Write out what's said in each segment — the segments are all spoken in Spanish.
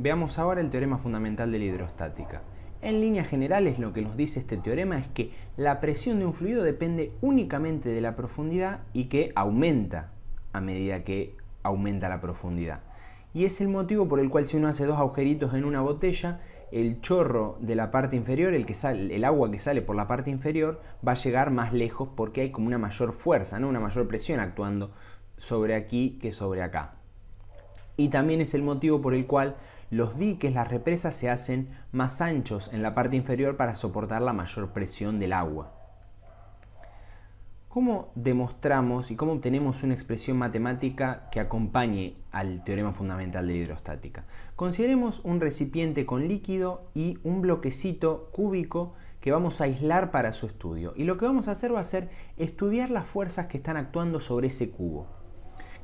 Veamos ahora el teorema fundamental de la hidrostática. En líneas generales lo que nos dice este teorema es que la presión de un fluido depende únicamente de la profundidad y que aumenta a medida que aumenta la profundidad. Y es el motivo por el cual si uno hace dos agujeritos en una botella, el chorro de la parte inferior, el, que sale, el agua que sale por la parte inferior, va a llegar más lejos porque hay como una mayor fuerza, ¿no? una mayor presión actuando sobre aquí que sobre acá. Y también es el motivo por el cual los diques, las represas se hacen más anchos en la parte inferior para soportar la mayor presión del agua. ¿Cómo demostramos y cómo obtenemos una expresión matemática que acompañe al teorema fundamental de la hidrostática? Consideremos un recipiente con líquido y un bloquecito cúbico que vamos a aislar para su estudio. Y lo que vamos a hacer va a ser estudiar las fuerzas que están actuando sobre ese cubo.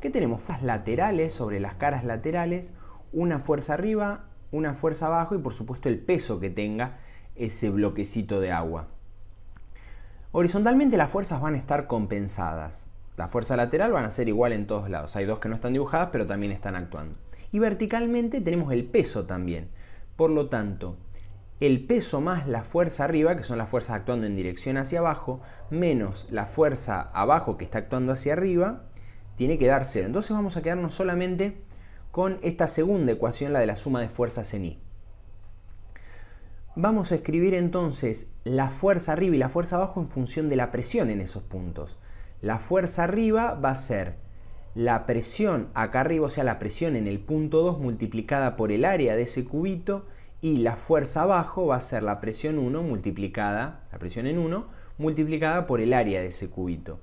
¿Qué tenemos? Fuerzas laterales sobre las caras laterales una fuerza arriba, una fuerza abajo y por supuesto el peso que tenga ese bloquecito de agua. Horizontalmente las fuerzas van a estar compensadas. La fuerza lateral van a ser igual en todos lados. Hay dos que no están dibujadas, pero también están actuando. Y verticalmente tenemos el peso también. Por lo tanto, el peso más la fuerza arriba, que son las fuerzas actuando en dirección hacia abajo, menos la fuerza abajo que está actuando hacia arriba, tiene que dar cero. Entonces vamos a quedarnos solamente con esta segunda ecuación, la de la suma de fuerzas en I. Vamos a escribir entonces la fuerza arriba y la fuerza abajo en función de la presión en esos puntos. La fuerza arriba va a ser la presión acá arriba, o sea, la presión en el punto 2 multiplicada por el área de ese cubito y la fuerza abajo va a ser la presión 1 multiplicada, la presión en 1 multiplicada por el área de ese cubito.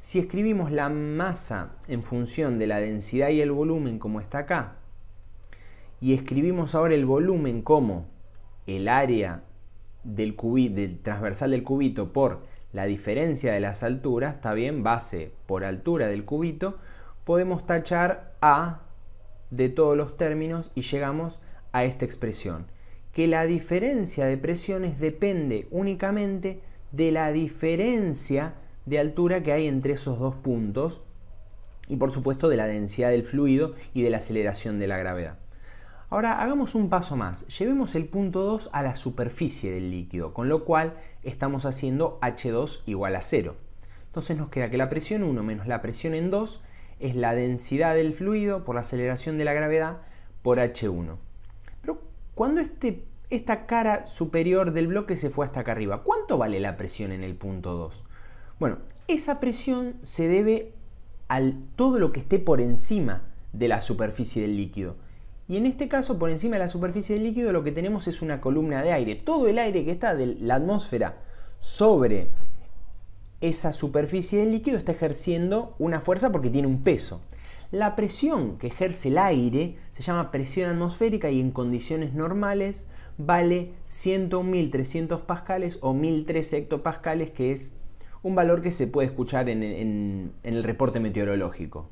Si escribimos la masa en función de la densidad y el volumen como está acá, y escribimos ahora el volumen como el área del, del transversal del cubito por la diferencia de las alturas, está bien, base por altura del cubito, podemos tachar A de todos los términos y llegamos a esta expresión, que la diferencia de presiones depende únicamente de la diferencia de altura que hay entre esos dos puntos y por supuesto de la densidad del fluido y de la aceleración de la gravedad. Ahora hagamos un paso más, llevemos el punto 2 a la superficie del líquido, con lo cual estamos haciendo H2 igual a 0. Entonces nos queda que la presión 1 menos la presión en 2 es la densidad del fluido por la aceleración de la gravedad por H1. Pero cuando este, esta cara superior del bloque se fue hasta acá arriba, ¿cuánto vale la presión en el punto 2? Bueno, esa presión se debe a todo lo que esté por encima de la superficie del líquido. Y en este caso, por encima de la superficie del líquido, lo que tenemos es una columna de aire. Todo el aire que está de la atmósfera sobre esa superficie del líquido está ejerciendo una fuerza porque tiene un peso. La presión que ejerce el aire se llama presión atmosférica y en condiciones normales vale 101.300 pascales o 1.003 hectopascales, que es un valor que se puede escuchar en, el reporte meteorológico.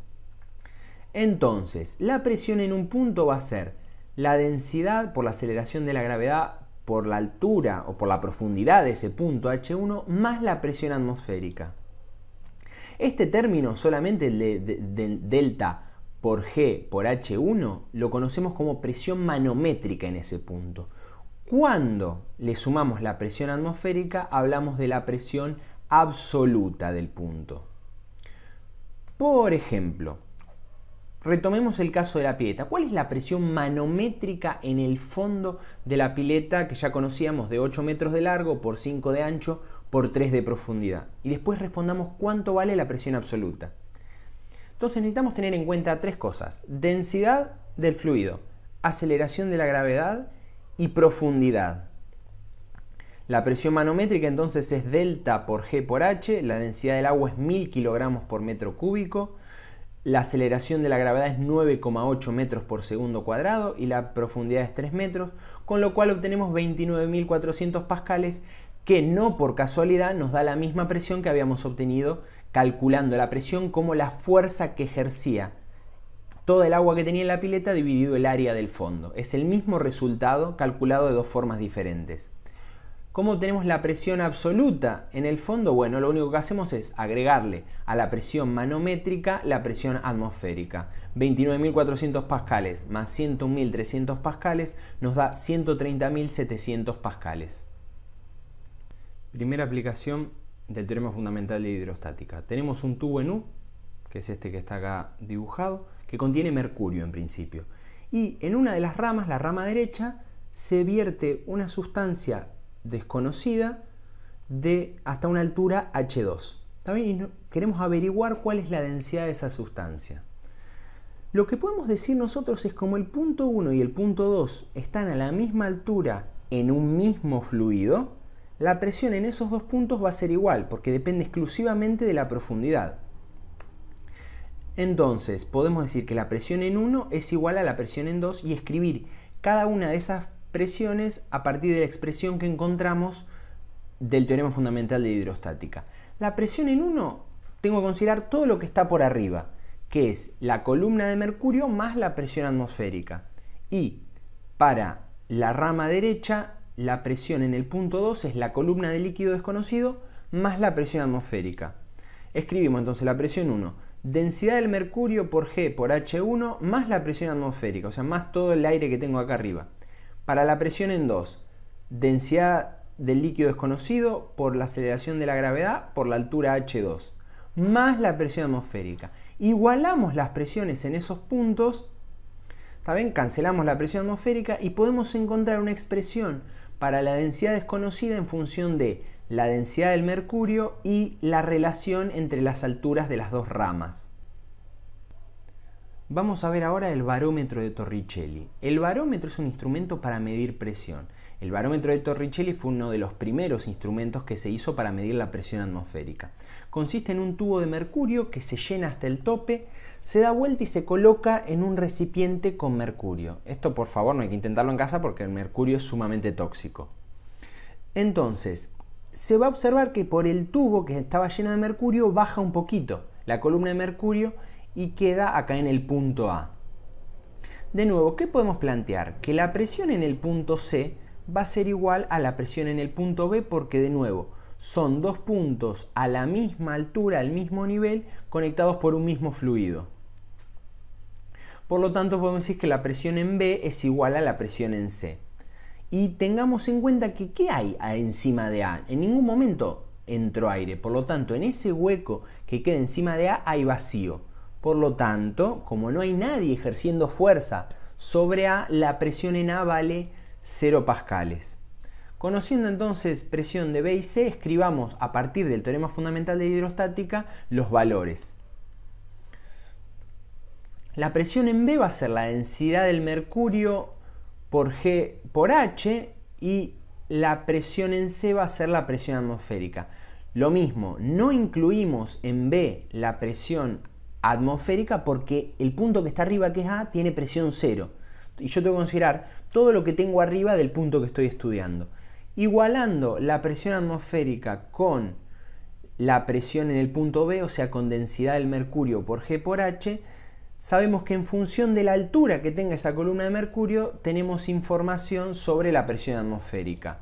Entonces, la presión en un punto va a ser la densidad por la aceleración de la gravedad por la altura o por la profundidad de ese punto H1 más la presión atmosférica. Este término, solamente delta por G por H1, lo conocemos como presión manométrica en ese punto. Cuando le sumamos la presión atmosférica, hablamos de la presión absoluta del punto. Por ejemplo, retomemos el caso de la pileta. ¿Cuál es la presión manométrica en el fondo de la pileta que ya conocíamos de 8 metros de largo por 5 de ancho por 3 de profundidad? Y después respondamos cuánto vale la presión absoluta. Entonces necesitamos tener en cuenta tres cosas. Densidad del fluido, aceleración de la gravedad y profundidad. La presión manométrica entonces es delta por G por H, la densidad del agua es 1000 kilogramos por metro cúbico, la aceleración de la gravedad es 9,8 metros por segundo cuadrado y la profundidad es 3 metros, con lo cual obtenemos 29.400 pascales que no por casualidad nos da la misma presión que habíamos obtenido calculando la presión como la fuerza que ejercía toda el agua que tenía en la pileta dividido el área del fondo. Es el mismo resultado calculado de dos formas diferentes. ¿Cómo tenemos la presión absoluta? En el fondo, bueno, lo único que hacemos es agregarle a la presión manométrica la presión atmosférica. 29.400 pascales más 101.300 pascales nos da 130.700 pascales. Primera aplicación del teorema fundamental de hidrostática. Tenemos un tubo en U, que es este que está acá dibujado, que contiene mercurio en principio. Y en una de las ramas, la rama derecha, se vierte una sustancia desconocida de hasta una altura H2. También queremos averiguar cuál es la densidad de esa sustancia. Lo que podemos decir nosotros es como el punto 1 y el punto 2 están a la misma altura en un mismo fluido, la presión en esos dos puntos va a ser igual, porque depende exclusivamente de la profundidad. Entonces, podemos decir que la presión en 1 es igual a la presión en 2 y escribir cada una de esas a partir de la expresión que encontramos del teorema fundamental de hidrostática. La presión en 1 tengo que considerar todo lo que está por arriba, que es la columna de mercurio más la presión atmosférica. Y para la rama derecha, la presión en el punto 2 es la columna de líquido desconocido más la presión atmosférica. Escribimos entonces la presión 1, densidad del mercurio por G por H1 más la presión atmosférica, o sea, más todo el aire que tengo acá arriba. Para la presión en 2, densidad del líquido desconocido por la aceleración de la gravedad por la altura H2, más la presión atmosférica. Igualamos las presiones en esos puntos, cancelamos la presión atmosférica y podemos encontrar una expresión para la densidad desconocida en función de la densidad del mercurio y la relación entre las alturas de las dos ramas. Vamos a ver ahora el barómetro de Torricelli. El barómetro es un instrumento para medir presión. El barómetro de Torricelli fue uno de los primeros instrumentos que se hizo para medir la presión atmosférica. Consiste en un tubo de mercurio que se llena hasta el tope, se da vuelta y se coloca en un recipiente con mercurio. Esto por favor no hay que intentarlo en casa porque el mercurio es sumamente tóxico. Entonces, se va a observar que por el tubo que estaba lleno de mercurio baja un poquito la columna de mercurio y queda acá en el punto A. De nuevo, ¿qué podemos plantear? Que la presión en el punto C va a ser igual a la presión en el punto B porque de nuevo son dos puntos a la misma altura, al mismo nivel, conectados por un mismo fluido. Por lo tanto, podemos decir que la presión en B es igual a la presión en C. Y tengamos en cuenta que ¿qué hay encima de A? En ningún momento entró aire, por lo tanto, en ese hueco que queda encima de A hay vacío. Por lo tanto, como no hay nadie ejerciendo fuerza sobre A, la presión en A vale 0 pascales. Conociendo entonces presión de B y C, escribamos a partir del teorema fundamental de hidrostática los valores. La presión en B va a ser la densidad del mercurio por G por H y la presión en C va a ser la presión atmosférica. Lo mismo, no incluimos en B la presión atmosférica porque el punto que está arriba, que es A, tiene presión cero. Y yo tengo que considerar todo lo que tengo arriba del punto que estoy estudiando. Igualando la presión atmosférica con la presión en el punto B, o sea, con densidad del mercurio por G por H, sabemos que en función de la altura que tenga esa columna de mercurio, tenemos información sobre la presión atmosférica.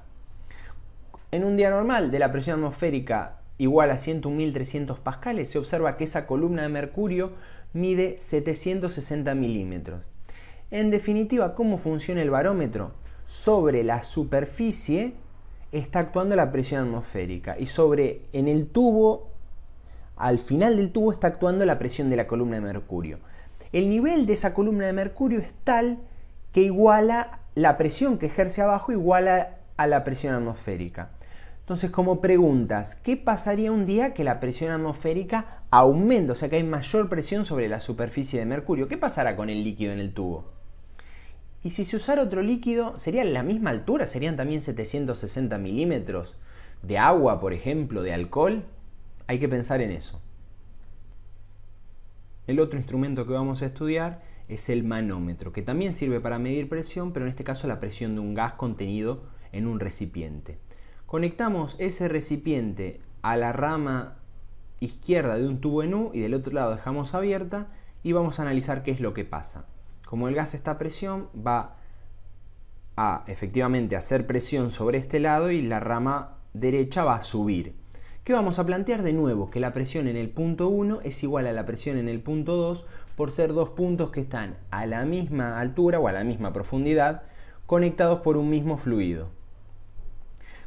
En un día normal de la presión atmosférica igual a 101.300 pascales, se observa que esa columna de mercurio mide 760 milímetros. En definitiva, ¿cómo funciona el barómetro? Sobre la superficie está actuando la presión atmosférica y sobre en el tubo, al final del tubo está actuando la presión de la columna de mercurio. El nivel de esa columna de mercurio es tal que iguala la presión que ejerce abajo iguala a la presión atmosférica. Entonces, como preguntas, ¿qué pasaría un día que la presión atmosférica aumenta? O sea, que hay mayor presión sobre la superficie de Mercurio. ¿Qué pasará con el líquido en el tubo? Y si se usara otro líquido, ¿sería la misma altura? ¿Serían también 760 milímetros de agua, por ejemplo, de alcohol? Hay que pensar en eso. El otro instrumento que vamos a estudiar es el manómetro, que también sirve para medir presión, pero en este caso la presión de un gas contenido en un recipiente. Conectamos ese recipiente a la rama izquierda de un tubo en U y del otro lado dejamos abierta y vamos a analizar qué es lo que pasa. Como el gas está a presión, va a efectivamente hacer presión sobre este lado y la rama derecha va a subir. ¿Qué vamos a plantear de nuevo? Que la presión en el punto 1 es igual a la presión en el punto 2 por ser dos puntos que están a la misma altura o a la misma profundidad conectados por un mismo fluido.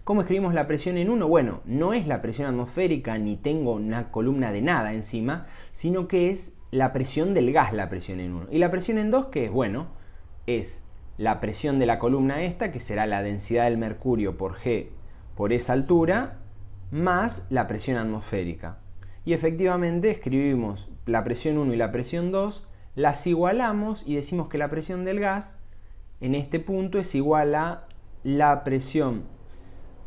¿Cómo escribimos la presión en 1? Bueno, no es la presión atmosférica ni tengo una columna de nada encima, sino que es la presión del gas, la presión en 1. ¿Y la presión en 2 qué es? Bueno, es la presión de la columna esta, que será la densidad del mercurio por G por esa altura, más la presión atmosférica. Y efectivamente escribimos la presión 1 y la presión 2, las igualamos y decimos que la presión del gas en este punto es igual a la presión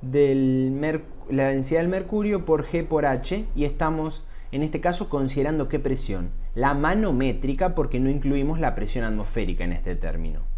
del la densidad del mercurio por G por H y estamos en este caso considerando qué presión, la manométrica porque no incluimos la presión atmosférica en este término.